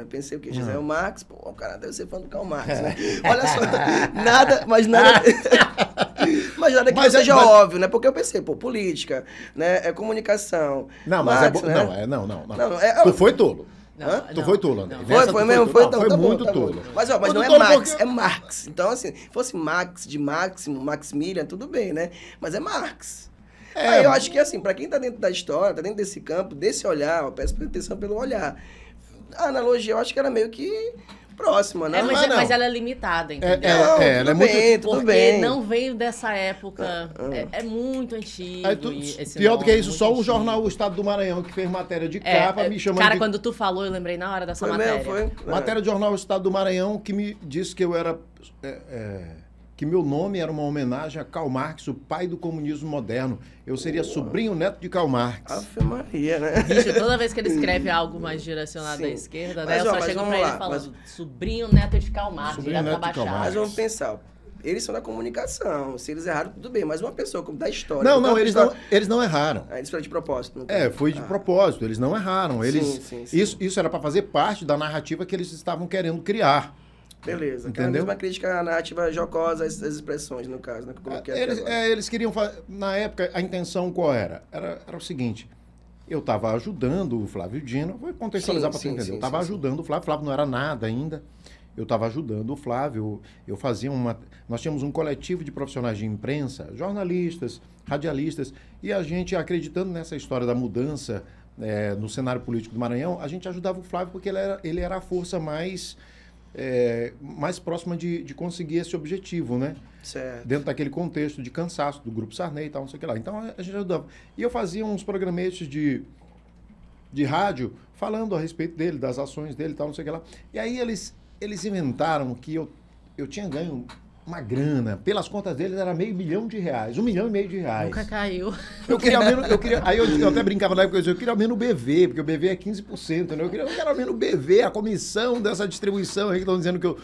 Eu pensei o quê? José ah. o Marx, pô, o cara deve ser fã do Karl Marx, né? É. Olha só, nada, mas nada. Ah. mas nada que mas, é seja mas... óbvio, né? Porque eu pensei, pô, política, né? É comunicação. Não, mas Marx, é, né? não, é não, não, não. não é, tu foi tolo. Não, tu não, foi tolo, né? Foi, foi mesmo, foi, tolo. Foi, muito tolo. Mas, ó, mas não é Marx, é Marx. Então, assim, fosse Marx de Máximo, Maximilian, tudo bem, né? Mas é Marx. É, Aí eu acho que, assim, para quem tá dentro da história, tá dentro desse campo, desse olhar, eu peço atenção pelo olhar a analogia eu acho que era meio que próxima, né? É, mas, ah, é, mas ela é limitada, é, entendeu? É, não, é ela é muito... Bem, tudo Porque bem. não veio dessa época. Ah, ah. É, é muito antigo. É, tu, pior do que isso, só antigo. o jornal O Estado do Maranhão, que fez matéria de capa, me chamando Cara, de... quando tu falou, eu lembrei na hora dessa foi matéria. Mesmo, foi? Matéria do jornal O Estado do Maranhão, que me disse que eu era que meu nome era uma homenagem a Karl Marx, o pai do comunismo moderno. Eu seria sobrinho neto de Karl Marx. Ave Maria, né? toda vez que ele escreve algo mais direcionado Sim. à esquerda, né? Mas, eu ó, só chego pra lá. ele e falo, mas... sobrinho neto de Karl Marx, sobrinho tá Mas vamos pensar, eles são da comunicação. Se eles erraram, tudo bem. Mas uma pessoa como da história. Não, não, eles, não eles não erraram. Ah, eles foram de propósito. é, foi de ah. propósito. Eles não erraram. Eles, sim, sim, sim. Isso, isso era para fazer parte da narrativa que eles estavam querendo criar. Beleza. Entendeu? uma crítica narrativa jocosa às, expressões, no caso, né? Que é, eles, é, eles, queriam fazer... Na época, a intenção qual era? Era, era o seguinte... Eu estava ajudando o Flávio Dino, vou contextualizar para você entender. Sim, eu estava ajudando sim. o Flávio, o Flávio não era nada ainda. Eu estava ajudando o Flávio, eu fazia uma. Nós tínhamos um coletivo de profissionais de imprensa, jornalistas, radialistas, e a gente, acreditando nessa história da mudança é, no cenário político do Maranhão, a gente ajudava o Flávio porque ele era, ele era a força mais é, mais próxima de, de conseguir esse objetivo, né? Certo. Dentro daquele contexto de cansaço do grupo Sarney e tal, não sei o que lá. Então a gente ajudava. E eu fazia uns programetes de, de rádio falando a respeito dele, das ações dele e tal, não sei o que lá. E aí eles, eles inventaram que eu, eu tinha ganho uma grana. Pelas contas deles era meio milhão de reais, um milhão e meio de reais. Nunca caiu. Eu queria ao menos. Eu queria, aí eu, eu até brincava na época, eu, queria ao menos BV, porque o BV é 15%, né? Eu queria, eu quero ao menos BV, a comissão dessa distribuição aí que estão dizendo que eu.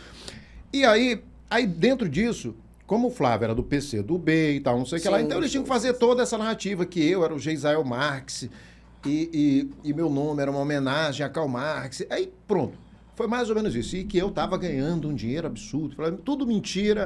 E aí, aí dentro disso, como o Flávio era do PC do B e tal, não sei o que lá, então eles tinham que fazer toda essa narrativa que eu era o Geisael Marx e, e, e meu nome era uma homenagem a Karl Marx. Aí pronto. Foi mais ou menos isso. E que eu estava ganhando um dinheiro absurdo. Tudo mentira.